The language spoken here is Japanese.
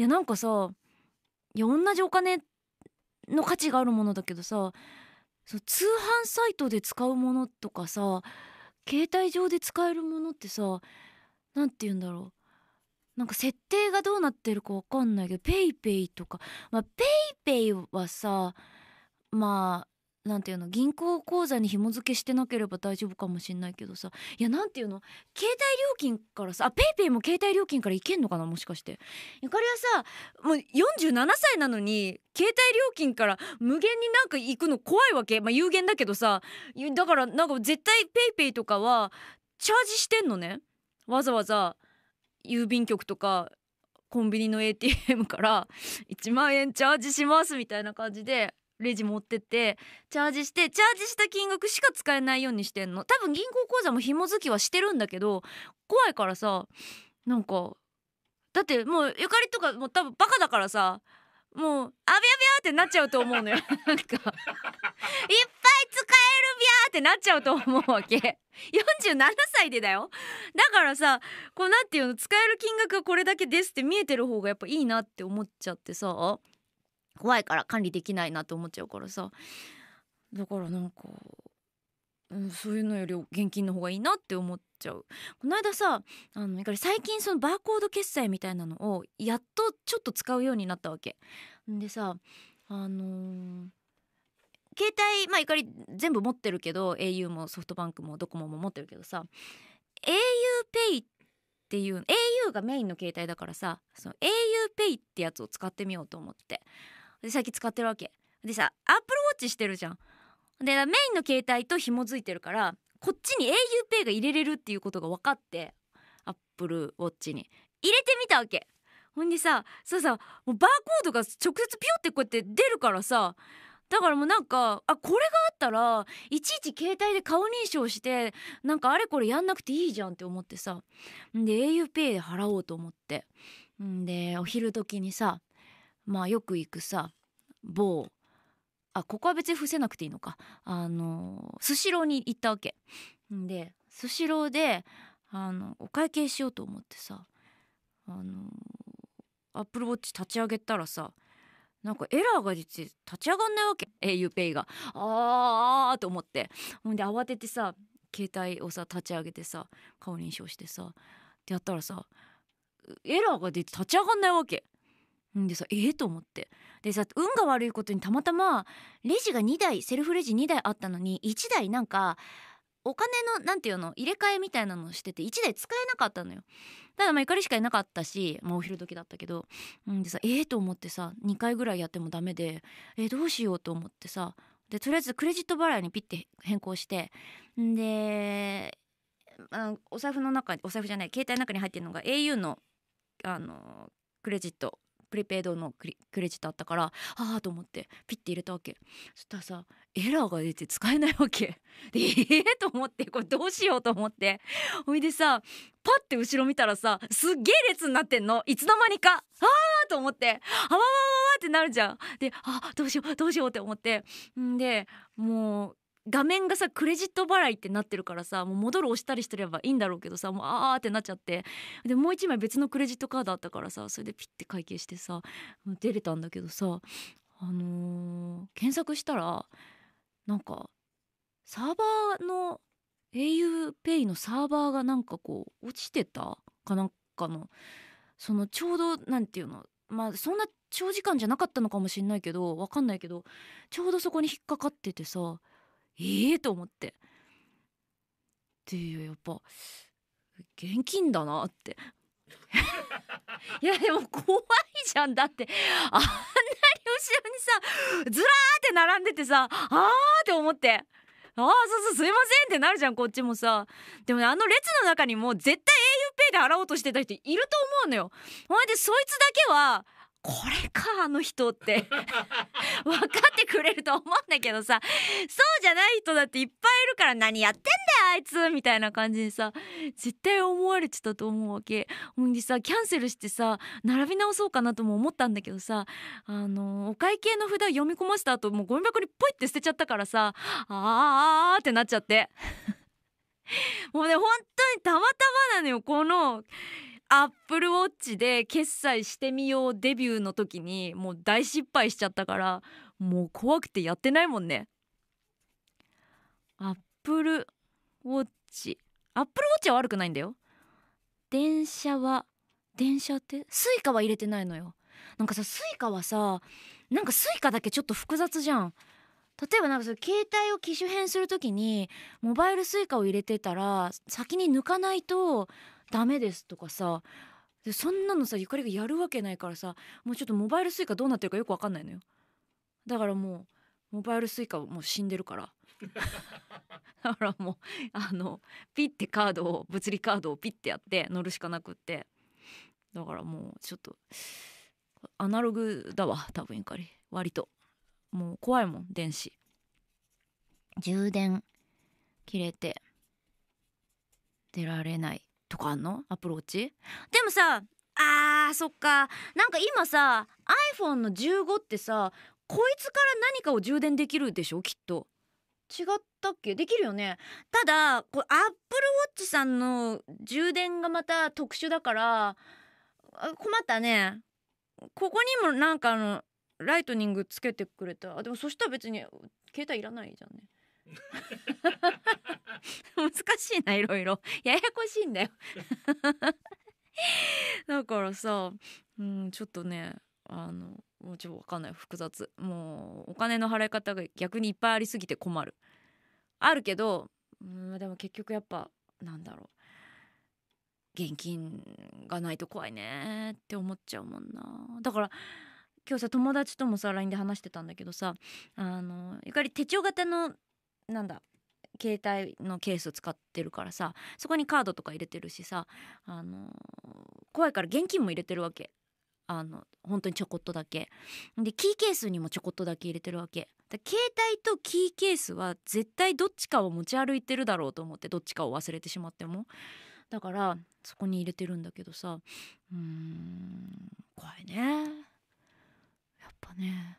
いやなんかさいや同じお金の価値があるものだけどさそう通販サイトで使うものとかさ携帯上で使えるものってさ何て言うんだろうなんか設定がどうなってるか分かんないけど PayPay とかまあ PayPay はさまあなんていうの銀行口座に紐付けしてなければ大丈夫かもしんないけどさいやなんていうの携帯料金からさあペイペイも携帯料金からいけんのかなもしかしてゆかりはさもう47歳なのに携帯料金から無限になんか行くの怖いわけまあ有限だけどさだからなんか絶対ペイペイとかはチャージしてんのねわざわざ郵便局とかコンビニの ATM から1万円チャージしますみたいな感じでレジ持ってってチャージしてチャージした金額しか使えないようにしてんの多分銀行口座も紐付きはしてるんだけど怖いからさなんかだってもうゆかりとかもう多分バカだからさもうあびあびあってなっちゃうと思うのよ なんかいっぱい使えるビャってなっちゃうと思うわけ47歳でだよだからさこうなんていうの使える金額がこれだけですって見えてる方がやっぱいいなって思っちゃってさ怖いから管理できないなって思っちゃうからさだからなんか、うん、そういうのより現金の方がいいなって思っちゃうこの間さあの最近そのバーコード決済みたいなのをやっとちょっと使うようになったわけでさあのー、携帯まあゆかり全部持ってるけど au もソフトバンクもドコモも持ってるけどさ auPay っていう au がメインの携帯だからさその auPay ってやつを使ってみようと思ってで最近使ってるわけでさアップルウォッチしてるじゃんでメインの携帯と紐付いてるからこっちに auPay が入れれるっていうことが分かってアップルウォッチに入れてみたわけほんでさそうさもうバーコードが直接ピョってこうやって出るからさだからもうなんかあこれがあったらいちいち携帯で顔認証してなんかあれこれやんなくていいじゃんって思ってさで auPay で払おうと思ってんでお昼時にさまあよく行くさ某あここは別に伏せなくていいのかあのスシローに行ったわけでスシローであのお会計しようと思ってさあのアップルウォッチ立ち上げたらさなんかエラーが出て立ち上がんないわけ auPay がああと思ってほんで慌ててさ携帯をさ立ち上げてさ顔認証してさってやったらさエラーが出て立ち上がんないわけでさええと思ってでさ運が悪いことにたまたまレジが2台セルフレジ2台あったのに1台なんかお金のなんていうの入れ替えみたいなのをしてて1台使えなかったのよただまあ怒りしかいなかったし、もうお昼時だったけど、うん、でさええー、と思ってさ2回ぐらいやってもダメでえー、どうしようと思ってさでとりあえずクレジット払いにピッて変更してんでお財布の中お財布じゃない携帯の中に入ってるのが au のあのクレジットプリペイドのクレジットあったからああと思ってピッて入れたわけそしたらさエラーが出て使えないわけ でええー、と思ってこれどうしようと思ってほいでさパッて後ろ見たらさすっげえ列になってんのいつの間にかああと思ってあわわわわってなるじゃんであどうしようどうしようって思ってんでもう画面がさクレジット払いってなってるからさもう戻る押したりしてればいいんだろうけどさもうあーってなっちゃってでもう一枚別のクレジットカードあったからさそれでピッて会計してさ出れたんだけどさあのー、検索したらなんかサーバーの auPay のサーバーがなんかこう落ちてたかなんかのそのちょうど何て言うのまあそんな長時間じゃなかったのかもしんないけどわかんないけどちょうどそこに引っかかっててさええー、と思ってっていうやっぱ現金だなって いやでも怖いじゃんだってあんなに後ろにさずらーって並んでてさあーって思って。ああそうそうすいませんってなるじゃんこっちもさでもねあの列の中にも絶対 auPay で払おうとしてた人いると思うのよほんでそいつだけはこれかあの人って分 かってくれると思うんだけどさそうじゃない人だっていっぱいいるから何やってんだよあいつみたいな感じにさ絶対思われてたと思うわけほんでさキャンセルしてさ並び直そうかなとも思ったんだけどさあのお会計の札読み込ませた後もうゴミ箱にポイって捨てちゃったからさあーってなっちゃって もうね本当にたまたまなのよこの。アップルウォッチで決済してみようデビューの時にもう大失敗しちゃったからもう怖くてやってないもんねアップルウォッチアップルウォッチは悪くないんだよ電車は電車ってスイカは入れてないのよなんかさスイカはさなんかスイカだけちょっと複雑じゃん例えばなんかその携帯を機種変する時にモバイルスイカを入れてたら先に抜かないとダメですとかさでそんなのさゆかりがやるわけないからさもうちょっとモバイル suica どうなってるかよくわかんないのよだからもうモバイル suica はもう死んでるからだからもうあのピッてカードを物理カードをピッてやって乗るしかなくってだからもうちょっとアナログだわ多分ゆかり割ともう怖いもん電子充電切れて出られないとかあんのアプローチでもさあーそっかなんか今さ iPhone の15ってさこいつから何かを充電できるでしょきっと違ったっけできるよねただこれ Apple Watch さんの充電がまた特殊だから困ったねここにもなんかあのライトニングつけてくれたあでもそしたら別に携帯いらないじゃんね 難しいないろいろややこしいんだよ だからさ、うん、ちょっとねあのもうちょっと分かんない複雑もうお金の払い方が逆にいっぱいありすぎて困るあるけど、うん、でも結局やっぱなんだろう現金がないと怖いねって思っちゃうもんなだから今日さ友達ともさ LINE で話してたんだけどさあのゆかり手帳型のなんだ携帯のケース使ってるからさそこにカードとか入れてるしさ、あのー、怖いから現金も入れてるわけあの本当にちょこっとだけでキーケースにもちょこっとだけ入れてるわけだ携帯とキーケースは絶対どっちかを持ち歩いてるだろうと思ってどっちかを忘れてしまってもだからそこに入れてるんだけどさうーん怖いねやっぱね